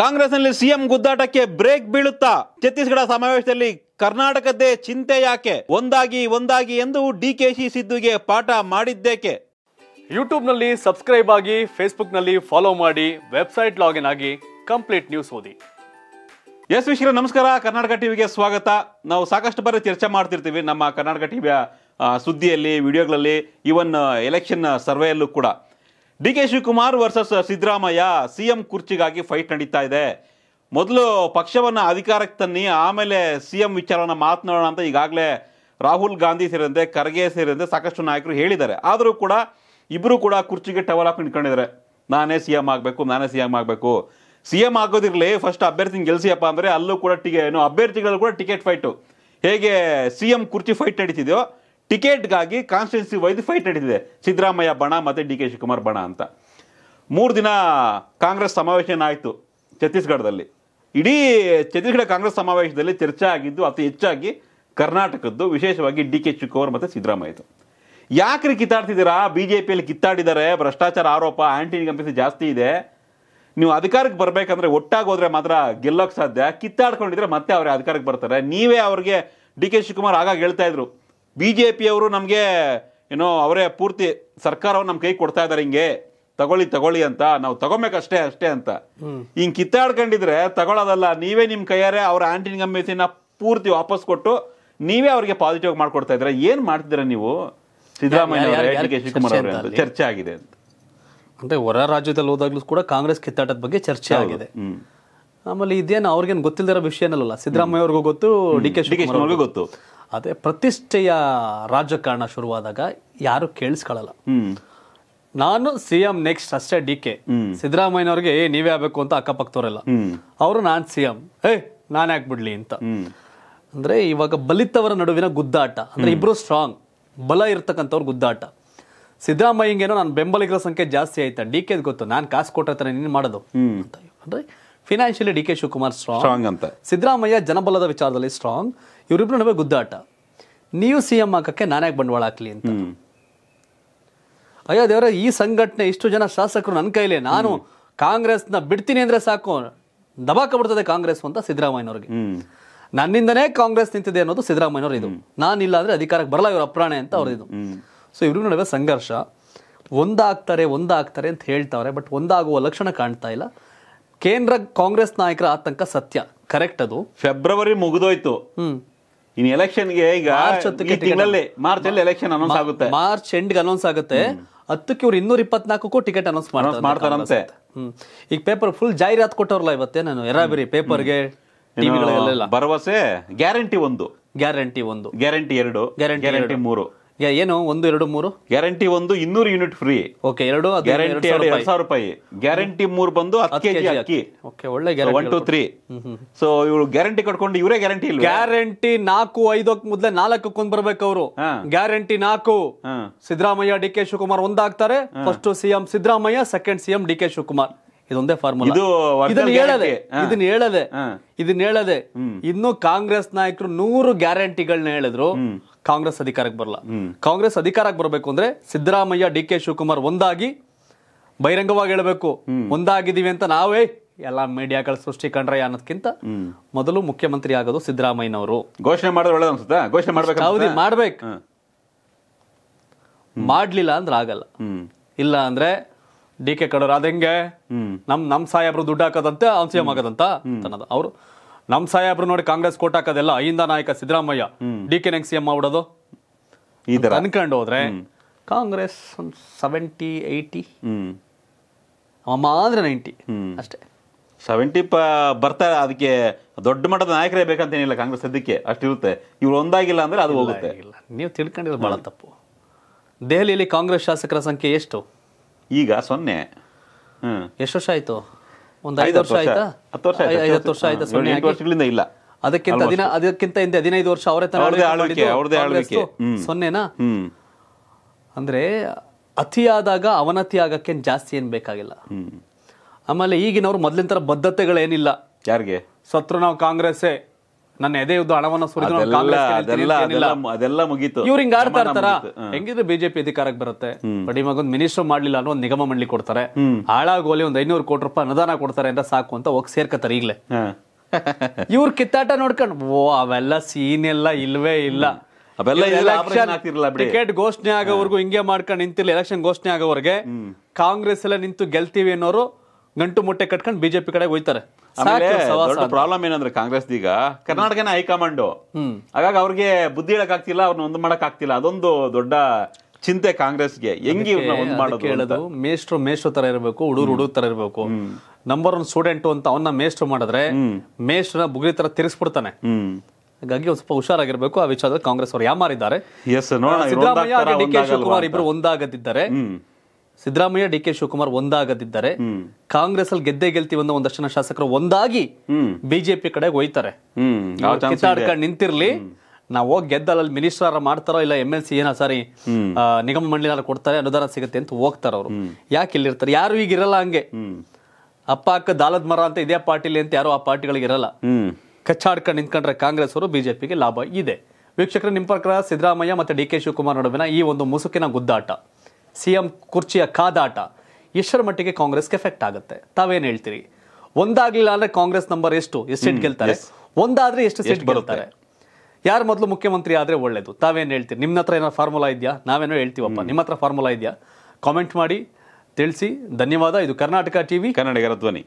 ಕಾಂಗ್ರೆಸ್ನಲ್ಲಿ ಸಿಎಂ ಗುದ್ದಾಟಕ್ಕೆ ಬ್ರೇಕ್ ಬೀಳುತ್ತಾ ಛತ್ತೀಸ್ಗಢ ಸಮಾವೇಶದಲ್ಲಿ ಕರ್ನಾಟಕದ್ದೇ ಚಿಂತೆ ಯಾಕೆ ಒಂದಾಗಿ ಒಂದಾಗಿ ಎಂದು ಡಿ ಕೆ ಶಿ ಸಿದ್ದುಗೆ ಪಾಠ ಮಾಡಿದ್ದೇಕೆ ಯೂಟ್ಯೂಬ್ನಲ್ಲಿ ಸಬ್ಸ್ಕ್ರೈಬ್ ಆಗಿ ಫೇಸ್ಬುಕ್ನಲ್ಲಿ ಫಾಲೋ ಮಾಡಿ ವೆಬ್ಸೈಟ್ ಲಾಗಿನ್ ಆಗಿ ಕಂಪ್ಲೀಟ್ ನ್ಯೂಸ್ ಓದಿ ಎಸ್ ವಿಶ್ವ ನಮಸ್ಕಾರ ಕರ್ನಾಟಕ ಟಿವಿಗೆ ಸ್ವಾಗತ ನಾವು ಸಾಕಷ್ಟು ಬಾರಿ ಚರ್ಚೆ ಮಾಡ್ತಿರ್ತೀವಿ ನಮ್ಮ ಕರ್ನಾಟಕ ಟಿವಿಯ ಸುದ್ದಿಯಲ್ಲಿ ವಿಡಿಯೋಗಳಲ್ಲಿ ಈವನ್ ಎಲೆಕ್ಷನ್ ಸರ್ವೆಯಲ್ಲೂ ಕೂಡ D K Shivakumar versus Siddaramaiah C M ಕುರ್ಚಿಗಾಗಿ ಫೈಟ್ ನಡೀತಾ ಇದೆ ಮೊದಲು ಪಕ್ಷವನ್ನು ಅಧಿಕಾರಕ್ಕೆ ತನ್ನಿ ಆಮೇಲೆ ಸಿ ಎಂ ವಿಚಾರನ ಮಾತನಾಡೋಣ ಅಂತ ಈಗಾಗಲೇ ರಾಹುಲ್ ಗಾಂಧಿ ಸೇರಿದಂತೆ ಖರ್ಗೆ ಸೇರಿದಂತೆ ಸಾಕಷ್ಟು ನಾಯಕರು ಹೇಳಿದ್ದಾರೆ ಆದರೂ ಕೂಡ ಇಬ್ಬರು ಕೂಡ ಕುರ್ಚಿಗೆ ಟವಲ್ ಹಾಕಿ ನಿಂತ್ಕೊಂಡಿದ್ದಾರೆ ನಾನೇ ಸಿ ಎಂ ಆಗಬೇಕು ನಾನೇ ಸಿ ಎಂ ಆಗಬೇಕು ಸಿ ಎಂ ಆಗೋದಿರಲಿ ಫಸ್ಟ್ ಅಭ್ಯರ್ಥಿನ ಗೆಲ್ಸಿಯಪ್ಪ ಅಂದರೆ ಅಲ್ಲೂ ಕೂಡ ಟಿಕೆ ಏನು ಅಭ್ಯರ್ಥಿಗಳು ಕೂಡ ಟಿಕೆಟ್ ಫೈಟು ಹೇಗೆ ಸಿ ಎಂ ಕುರ್ಚಿ ಫೈಟ್ ನಡೀತಿದೆಯೋ ಟಿಕೆಟ್ಗಾಗಿ ಕಾನ್ಸ್ಟಿಟ್ಯೂನ್ಸಿ ವೈದು ಫೈಟ್ ನಡೆದಿದೆ ಸಿದ್ದರಾಮಯ್ಯ ಬಣ ಮತ್ತು ಡಿ ಕೆ ಶಿವಕುಮಾರ್ ಬಣ ಅಂತ ಮೂರು ದಿನ ಕಾಂಗ್ರೆಸ್ ಸಮಾವೇಶನ ಆಯಿತು ಛತ್ತೀಸ್ಗಢದಲ್ಲಿ ಇಡೀ ಛತ್ತೀಸ್ಗಢ ಕಾಂಗ್ರೆಸ್ ಸಮಾವೇಶದಲ್ಲಿ ಚರ್ಚೆ ಆಗಿದ್ದು ಅತಿ ಹೆಚ್ಚಾಗಿ ಕರ್ನಾಟಕದ್ದು ವಿಶೇಷವಾಗಿ ಡಿ ಕೆ ಶಿವಕುಮಾರ್ ಮತ್ತು ಸಿದ್ದರಾಮಯ್ಯದು ಯಾಕ್ರಿ ಕಿತ್ತಾಡ್ತಿದ್ದೀರಾ ಬಿ ಜೆ ಪಿಯಲ್ಲಿ ಕಿತ್ತಾಡಿದ್ದಾರೆ ಭ್ರಷ್ಟಾಚಾರ ಆರೋಪ ಆಂಟಿ ಕಂಪನಿ ಜಾಸ್ತಿ ಇದೆ ನೀವು ಅಧಿಕಾರಕ್ಕೆ ಬರಬೇಕಂದ್ರೆ ಒಟ್ಟಾಗಿ ಹೋದರೆ ಮಾತ್ರ ಗೆಲ್ಲೋಕ್ಕೆ ಸಾಧ್ಯ ಕಿತ್ತಾಡ್ಕೊಂಡಿದ್ರೆ ಮತ್ತೆ ಅವರೇ ಅಧಿಕಾರಕ್ಕೆ ಬರ್ತಾರೆ ನೀವೇ ಅವ್ರಿಗೆ ಡಿ ಕೆ ಶಿವಕುಮಾರ್ ಆಗಾಗ ಹೇಳ್ತಾ ಇದ್ರು ಬಿ ಜೆ ಪಿಯವರು ನಮಗೆ ಏನೋ ಅವರೇ ಪೂರ್ತಿ ಸರ್ಕಾರವನ್ನು ನಮ್ಮ ಕೈ ಕೊಡ್ತಾ ಇದ್ದಾರೆ ಹಿಂಗೆ ತಗೊಳ್ಳಿ ತಗೊಳ್ಳಿ ಅಂತ ನಾವು ತಗೊಬೇಕಷ್ಟೇ ಅಷ್ಟೇ ಅಂತ ಹಿಂಗೆ ಕಿತ್ತಾಡ್ಕೊಂಡಿದ್ರೆ ತಗೊಳ್ಳೋದಲ್ಲ ನೀವೇ ನಿಮ್ಮ ಕೈಯಾರೆ ಅವ್ರ ಆಂಟಿನ್ ಅಂಬೇಸಿನ ಪೂರ್ತಿ ವಾಪಸ್ ಕೊಟ್ಟು ನೀವೇ ಅವರಿಗೆ ಪಾಸಿಟಿವ್ ಮಾಡ್ಕೊಡ್ತಾ ಇದ್ರೆ ಏನು ಮಾಡ್ತಿದ್ರೆ ನೀವು ಸಿದ್ದರಾಮಯ್ಯ ಚರ್ಚೆ ಆಗಿದೆ ಅಂತ ಅಂದರೆ ಹೊರ ರಾಜ್ಯದಲ್ಲಿ ಹೋದಾಗ್ಲೂ ಕೂಡ ಕಾಂಗ್ರೆಸ್ ಕಿತ್ತಾಟದ ಬಗ್ಗೆ ಚರ್ಚೆ ಆಗಿದೆ ಆಮೇಲೆ ಇದೇನು ಅವ್ರಿಗೇನು ಗೊತ್ತಿಲ್ಲದಿರೋ ವಿಷಯನಲ್ಲ ಸಿದ್ದರಾಮಯ್ಯ ಅವ್ರಿಗೂ ಗೊತ್ತು ಡಿ ಕೆ ಶಿವಕುಮಾರ್ ಗೊತ್ತು ಅದೇ ಪ್ರತಿಷ್ಠೆಯ ರಾಜಕಾರಣ ಶುರುವಾದಾಗ ಯಾರು ಕೇಳಿಸ್ಕೊಳ್ಳಲ್ಲ ನಾನು ಸಿ ಎಂ ನೆಕ್ಸ್ಟ್ ಅಷ್ಟೇ ಡಿ ಕೆ ಸಿದ್ದರಾಮಯ್ಯನವ್ರಿಗೆ ಏ ನೀವೇ ಆಗ್ಬೇಕು ಅಂತ ಅಕ್ಕಪಕ್ಕದವರೆಲ್ಲ ಅವರು ನಾನು ಸಿ ಎಂ ಏ ನಾನು ಯಾಕೆ ಬಿಡ್ಲಿ ಅಂತ ಅಂದ್ರೆ ಇವಾಗ ಬಲಿತವರ ನಡುವಿನ ಗುದ್ದಾಟ ಅಂದ್ರೆ ಇಬ್ರು ಸ್ಟ್ರಾಂಗ್ ಬಲ ಇರ್ತಕ್ಕಂಥವ್ರು ಗುದ್ದಾಟ ಸಿದ್ದರಾಮಯ್ಯಂಗೇನೋ ನಾನು ಬೆಂಬಲಿಗರ ಸಂಖ್ಯೆ ಜಾಸ್ತಿ ಆಯ್ತಾ ಡಿ ಕೆದ್ ಗೊತ್ತು ನಾನು ಕಾಸು ಕೊಟ್ಟಿರ್ತಾನೆ ನೀನು ಮಾಡೋದು ಅಂದ್ರೆ financially D K Shivakumar strong ಅಂತ ಸಿದ್ದರಾಮಯ್ಯ ಜನಬಲದ ವಿಚಾರದಲ್ಲಿ ಸ್ಟ್ರಾಂಗ್ ಇವರಿಬ್ಬರು ನಡುವೆ ಗುದ್ದಾಟ ನೀವು ಸಿ ಎಂ ಹಾಕಕ್ಕೆ ನಾನೇ ಬಂಡವಾಳ ಹಾಕ್ಲಿ ಅಂತ ಅಯ್ಯೋ ದೇವರ ಈ ಸಂಘಟನೆ ಇಷ್ಟು ಜನ ಶಾಸಕರು ನನ್ನ ಕೈಲಿ ನಾನು ಕಾಂಗ್ರೆಸ್ನ ಬಿಡ್ತೀನಿ ಅಂದ್ರೆ ಸಾಕು ದಬಾಕ ಬಿಡ್ತದೆ ಕಾಂಗ್ರೆಸ್ ಅಂತ ಸಿದ್ದರಾಮಯ್ಯನವ್ರಿಗೆ ನನ್ನಿಂದನೇ ಕಾಂಗ್ರೆಸ್ ನಿಂತಿದೆ ಅನ್ನೋದು ಸಿದ್ದರಾಮಯ್ಯನವ್ರು ಇದು ನಾನಿಲ್ಲ ಅಂದ್ರೆ ಅಧಿಕಾರಕ್ಕೆ ಬರಲ್ಲ ಇವ್ರ ಅಪ್ರಾಣೆ ಅಂತ ಅವ್ರದ್ದು ಸೊ ಇವ್ರಿಗೂ ನಡುವೆ ಸಂಘರ್ಷ ಒಂದಾಗ್ತಾರೆ ಒಂದಾಗ್ತಾರೆ ಅಂತ ಹೇಳ್ತಾವ್ರೆ ಬಟ್ ಒಂದಾಗುವ ಲಕ್ಷಣ ಕಾಣ್ತಾ ಇಲ್ಲ ಕೇಂದ್ರ ಕಾಂಗ್ರೆಸ್ ನಾಯಕರ ಆತಂಕ ಸತ್ಯ ಕರೆಕ್ಟ್ ಅದು ಫೆಬ್ರವರಿ ಮುಗಿದೋಯ್ತು ಇನ್ ಗೆ ಈಗ ಮಾರ್ಚ್ ತಿಂಗಳಲ್ಲಿ ಮಾರ್ಚ್ ಅಲ್ಲಿ ಎಲೆಕ್ಷನ್ ಅನೌನ್ಸ್ ಆಗುತ್ತೆ ಮಾರ್ಚ್ ಎಂಡ್ಗೆ ಅನೌನ್ಸ್ ಆಗುತ್ತೆ ಹತ್ತಕ್ಕೆ ಇವ್ರು ಇನ್ನೂರ ಇಪ್ಪತ್ನಾಲ್ಕು ಟಿಕೆಟ್ ಅನೌನ್ಸ್ ಮಾಡ್ತಾರಂತೆ ಈಗ ಪೇಪರ್ ಫುಲ್ ಜಾಹೀರಾತ್ ಕೊಟ್ಟವ್ರಲ್ಲ ಇವತ್ತೇ ನಾನು ಎರಾಬಿರಿ ಪೇಪರ್ಗೆ ಭರವಸೆ ಗ್ಯಾರಂಟಿ ಒಂದು ಗ್ಯಾರಂಟಿ ಒಂದು ಗ್ಯಾರಂಟಿ ಎರಡು ಗ್ಯಾರಂಟಿ ಮೂರು ಏನು ಒಂದು ಎರಡು ಮೂರು ಗ್ಯಾರಂಟಿ ಒಂದು ಇನ್ನೂರು ಯೂನಿಟ್ ಫ್ರೀ ಓಕೆ ಎರಡು ಗ್ಯಾರಂಟಿ ಎರಡು ಎರಡು ಸಾವಿರ ರೂಪಾಯಿ ಗ್ಯಾರಂಟಿ ಮೂರು ಬಂದು ಹತ್ತು ಕೆಜಿ ಅಕ್ಕಿ ಓಕೆ ಒಳ್ಳೆ ಒನ್ ಟು ತ್ರೀ ಸೊ ಇವ್ರು ಗ್ಯಾರಂಟಿ ಕಟ್ಕೊಂಡು ಇವರೇ ಗ್ಯಾರಂಟಿ ಇಲ್ಲ ಗ್ಯಾರಂಟಿ ನಾಲ್ಕು ಐದಕ್ಕೆ ಮೊದಲೇ ಕೊಂದ್ ಬರ್ಬೇಕು ಅವರು ಗ್ಯಾರಂಟಿ ನಾಲ್ಕು ಸಿದ್ದರಾಮಯ್ಯ ಡಿ ಕೆ ಶಿವಕುಮಾರ್ ಒಂದಾಗ್ತಾರೆ first CM Siddaramaiah second CM D K Shivakumar ಇದೊಂದೇ ಫಾರ್ಮುಲಾ ಇದನ್ನ ಹೇಳದೆ ಇದನ್ನ ಹೇಳದೆ ಇದನ್ನ ಹೇಳದೆ ಇನ್ನು ಕಾಂಗ್ರೆಸ್ ನಾಯಕರು ನೂರು ಗ್ಯಾರಂಟಿಗಳನ್ನ ಹೇಳಿದ್ರು ಕಾಂಗ್ರೆಸ್ ಅಧಿಕಾರಕ್ಕೆ ಬರಲ್ಲ ಕಾಂಗ್ರೆಸ್ ಅಧಿಕಾರಕ್ಕೆ ಬರಬೇಕು ಅಂದ್ರೆ ಸಿದ್ದರಾಮಯ್ಯ ಡಿ ಕೆ ಶಿವಕುಮಾರ್ ಒಂದಾಗಿ ಬಹಿರಂಗವಾಗಿ ಹೇಳಬೇಕು ಒಂದಾಗಿದ್ದೀವಿ ಅಂತ ನಾವೇ ಎಲ್ಲ ಮೀಡಿಯಾಗಳ ಸೃಷ್ಟಿ ಕಂಡ್ರೆ ಅನ್ನೋದಕ್ಕಿಂತ ಮೊದಲು ಮುಖ್ಯಮಂತ್ರಿ ಆಗೋದು ಸಿದ್ದರಾಮಯ್ಯನವರು ಘೋಷಣೆ ಮಾಡಿದ್ರೆ ಒಳ್ಳೆ ಘೋಷಣೆ ಮಾಡ್ಬೇಕು ಹೌದು ಮಾಡ್ಬೇಕು ಮಾಡ್ಲಿಲ್ಲ ಅಂದ್ರೆ ಆಗಲ್ಲ ಇಲ್ಲ ಅಂದ್ರೆ ಡಿ ಕೆ ಕಡೋರ್ ಅದ ಹೆಂಗೆ ನಮ್ ನಮ್ ಸಾಹೇಬ್ರು ದುಡ್ಡು ಹಾಕದಂತೆ ಅವ್ನು ಆಗದಂತ ಆಗೋದಂತ ಅವ್ರು ಅವರು ನಮ್ ಸಾಹೇಬ್ರು ನೋಡಿ ಕಾಂಗ್ರೆಸ್ ಕೋಟ್ ಹಾಕೋದೆಲ್ಲ ಅಹಿಂದ ನಾಯಕ ಸಿದ್ದರಾಮಯ್ಯ ಡಿ ಕೆ ನೆಂಗ್ ಸಿ ಎಂ ಆಡೋದು ಅನ್ಕೊಂಡು ಹೋದ್ರೆ ಕಾಂಗ್ರೆಸ್ ಸೆವೆಂಟಿ ಏಯ್ಟಿ ಅಮ್ಮ ಅಂದ್ರೆ ನೈಂಟಿ ಅಷ್ಟೇ ಸೆವೆಂಟಿ ಪ ಬರ್ತಾರೆ ಅದಕ್ಕೆ ದೊಡ್ಡ ಮಟ್ಟದ ನಾಯಕರೇ ಬೇಕಂತೇನಿಲ್ಲ ಕಾಂಗ್ರೆಸ್ ಸದ್ಯಕ್ಕೆ ಅಷ್ಟಿರುತ್ತೆ ಇವ್ರು ಒಂದಾಗಿಲ್ಲ ಅಂದ್ರೆ ಅದು ಹೋಗುತ್ತೆ ನೀವು ತಿಳ್ಕೊಂಡಿರೋದು ಭಾಳ ತಪ್ಪು ದೆಹಲಿಯಲ್ಲಿ ಕಾಂಗ್ರೆಸ್ ಶಾಸಕರ ಸಂಖ್ಯೆ ಎಷ್ಟು ಈಗ ಸೊನ್ನೆ ಎಷ್ಟು ವರ್ಷ ಆಯಿತು ಒಂದು ಐದು ವರ್ಷ ಆಯ್ತಾ ಹತ್ತು ವರ್ಷ ಐದು ವರ್ಷ ಆಯ್ತಾ ಸೊನ್ನೆ ವರ್ಷಗಳಿಂದ ಇಲ್ಲ ಅದಕ್ಕಿಂತ ದಿನ ಅದಕ್ಕಿಂತ ಹಿಂದೆ ಹದಿನೈದು ವರ್ಷ ಅವರೇ ತನ್ನ ಸೊನ್ನೆನಾ ಅಂದ್ರೆ ಅತಿಯಾದಾಗ ಅವನತಿ ಆಗಕ್ಕೆ ಜಾಸ್ತಿ ಏನ್ ಬೇಕಾಗಿಲ್ಲ ಆಮೇಲೆ ಈಗಿನವ್ರು ಮೊದಲಿನ ತರ ಬದ್ಧತೆಗಳೇನಿಲ್ಲ ಯಾರಿಗೆ ಸತ್ರು ನಾವು ಕಾಂಗ್ರೆಸ್ಸೇ ನನ್ನ ಎದೆ ಇದ್ದು ಹಣವನ್ನು ಸುರಿದು ಅದೆಲ್ಲ ಮುಗೀತು ಇವ್ರು ಹಿಂಗ ಆಡ್ತಾ ಇರ್ತಾರ ಹೆಂಗಿದ್ರೆ ಬಿಜೆಪಿ ಅಧಿಕಾರಕ್ಕೆ ಬರುತ್ತೆ ಬಡಿ ಇವಾಗ ಮಿನಿಸ್ಟರ್ ಮಾಡ್ಲಿಲ್ಲ ಅನ್ನೋ ಒಂದು ನಿಗಮ ಮಂಡಳಿ ಕೊಡ್ತಾರೆ ಹಾಳಾಗೋಲಿ ಒಂದ್ ಐನೂರು ಕೋಟಿ ರೂಪಾಯಿ ಅನುದಾನ ಕೊಡ್ತಾರೆ ಅಂತ ಸಾಕು ಅಂತ ಹೋಗಿ ಸೇರ್ಕತಾರೆ ಈಗಲೇ ಇವ್ರ ಕಿತ್ತಾಟ ನೋಡ್ಕೊಂಡು ಓ ಅವೆಲ್ಲ ಸೀನ್ ಎಲ್ಲ ಇಲ್ವೇ ಇಲ್ಲ ಟಿಕೆಟ್ ಘೋಷಣೆ ಆಗೋವರೆಗೂ ಹಿಂಗೆ ಮಾಡ್ಕೊಂಡು ನಿಂತಿಲ್ಲ ಎಲೆಕ್ಷನ್ ಘೋಷಣೆ ಆಗೋವರೆಗೆ ಕಾಂಗ್ರೆಸ್ ಎಲ್ಲ ನಿಂತು ಗೆಲ್ತೀವಿ ಅನ್ನೋರು ಗಂಟು ಮುಟ್ಟೆ ಕಟ್ಕೊಂಡು ಬಿಜೆಪಿ ಕಡೆ ಹೋಯ್ತಾರೆ ಆಮೇಲೆ ದೊಡ್ಡ ಪ್ರಾಬ್ಲಮ್ ಏನಂದ್ರೆ ಕಾಂಗ್ರೆಸ್ ಈಗ ಕರ್ನಾಟಕನ ಹೈಕಮಾಂಡ್ ಹಾಗಾಗಿ ಅವ್ರಿಗೆ ಬುದ್ಧಿ ಹೇಳಕ್ ಆಗ್ತಿಲ್ಲ ಅವ್ರನ್ನ ಒಂದು ಮಾಡಕ್ ಆಗ್ತಿಲ್ಲ ಅದೊಂದು ದೊಡ್ಡ ಚಿಂತೆ ಕಾಂಗ್ರೆಸ್ಗೆ ಹೆಂಗೆ ಒಂದು ಮಾಡೋದು ಹೇಳೋದು ಮೇಷ್ಟ್ರು ಮೇಷ್ಟ್ರು ತರ ಇರಬೇಕು ಹುಡುಗರು ಹುಡುಗ ತರ ಇರಬೇಕು ನಂಬರ್ ಒನ್ ಸ್ಟೂಡೆಂಟ್ ಅಂತ ಅವನ್ನ ಮೇಷ್ಟ್ರು ಮಾಡಿದ್ರೆ ಮೇಷ್ಟ್ರನ್ನ ಬುಗ್ರಿ ತರ ತಿರ್ಸ್ಬಿಡ್ತಾನೆ ಹಾಗಾಗಿ ಸ್ವಲ್ಪ ಹುಷಾರಾಗಿರ್ಬೇಕು ಆ ವಿಚಾರದಲ್ಲಿ ಕಾಂಗ್ರೆಸ್ ಅವರು ಮಾರಿದ್ದಾರೆ ಸಿದ್ದರಾಮಯ್ಯ ಡಿ ಕೆ ಶಿವಕುಮಾರ್ ಇಬ್ರು ಒಂದಾಗದಿದ್ದಾರೆ ಸಿದ್ದರಾಮಯ್ಯ ಡಿ ಕೆ ಶಿವಕುಮಾರ್ ಒಂದಾಗದಿದ್ದರೆ ಕಾಂಗ್ರೆಸ್ ಅಲ್ಲಿ ಗೆದ್ದೇ ಗೆಲ್ತೀವಿ ಅಂತ ಒಂದಷ್ಟು ಜನ ಶಾಸಕರು ಒಂದಾಗಿ ಬಿಜೆಪಿ ಕಡೆ ಹೋಯ್ತಾರೆ ನಿಂತಿರ್ಲಿ ನಾವು ಹೋಗಿ ಗೆದ್ದಲ್ಲಿ ಅಲ್ಲಿ ಮಿನಿಸ್ಟರ್ ಮಾಡ್ತಾರೋ ಇಲ್ಲ ಎಮ್ ಎಲ್ ಸಿ ಏನೋ ಸಾರಿ ನಿಗಮ ಮಂಡಳಿ ಕೊಡ್ತಾರೆ ಅನುದಾನ ಸಿಗುತ್ತೆ ಅಂತ ಹೋಗ್ತಾರ ಅವರು ಯಾಕೆ ಇಲ್ಲಿರ್ತಾರೆ ಯಾರು ಈಗ ಇರಲ್ಲ ಹಂಗೆ ಅಪ್ಪ ಅಕ್ಕ ದಾಲದ್ ಮರ ಅಂತ ಇದೇ ಪಾರ್ಟಿಲಿ ಅಂತ ಯಾರು ಆ ಪಾರ್ಟಿಗಳಿಗೆ ಇರಲ್ಲ ಕಚ್ಚಾಡ್ಕೊಂಡು ನಿಂತ್ಕೊಂಡ್ರೆ ಕಾಂಗ್ರೆಸ್ ಅವರು ಬಿಜೆಪಿಗೆ ಲಾಭ ಇದೆ ವೀಕ್ಷಕರ ನಿಮ್ಮ ಪ್ರಕಾರ ಸಿದ್ದರಾಮಯ್ಯ ಮತ್ತೆ ಡಿ ಕೆ ಶಿವಕುಮಾರ್ ನಡುವಿನ ಈ ಒಂದು ಮುಸುಕಿನ ಗುದ್ದಾಟ ಎಂ ಕುರ್ಚಿಯ ಕಾದಾಟ ಎಷ್ಟರ ಮಟ್ಟಿಗೆ ಕಾಂಗ್ರೆಸ್ಗೆ ಎಫೆಕ್ಟ್ ಆಗುತ್ತೆ ತಾವೇನು ಹೇಳ್ತೀರಿ ಒಂದಾಗ್ಲಿಲ್ಲ ಅಂದ್ರೆ ಕಾಂಗ್ರೆಸ್ ನಂಬರ್ ಎಷ್ಟು ಎಷ್ಟು ಸೀಟ್ ಗೆಲ್ತಾರೆ ಒಂದಾದ್ರೆ ಎಷ್ಟು ಸೀಟ್ ಬರುತ್ತಾರೆ ಯಾರು ಮೊದಲು ಮುಖ್ಯಮಂತ್ರಿ ಆದ್ರೆ ಒಳ್ಳೇದು ತಾವೇನು ಹೇಳ್ತೀರಿ ನಿಮ್ಮ ಹತ್ರ ಏನೋ ಫಾರ್ಮುಲಾ ಇದೆಯಾ ನಾವೇನೋ ಹೇಳ್ತೀವಪ್ಪ ನಿಮ್ಮ ಹತ್ರ ಫಾರ್ಮುಲಾ ಇದೆಯಾ ಕಾಮೆಂಟ್ ಮಾಡಿ ತಿಳಿಸಿ ಧನ್ಯವಾದ ಇದು ಕರ್ನಾಟಕ ಟಿವಿ ಕನ್ನಡಿಗರ ಧ್ವನಿ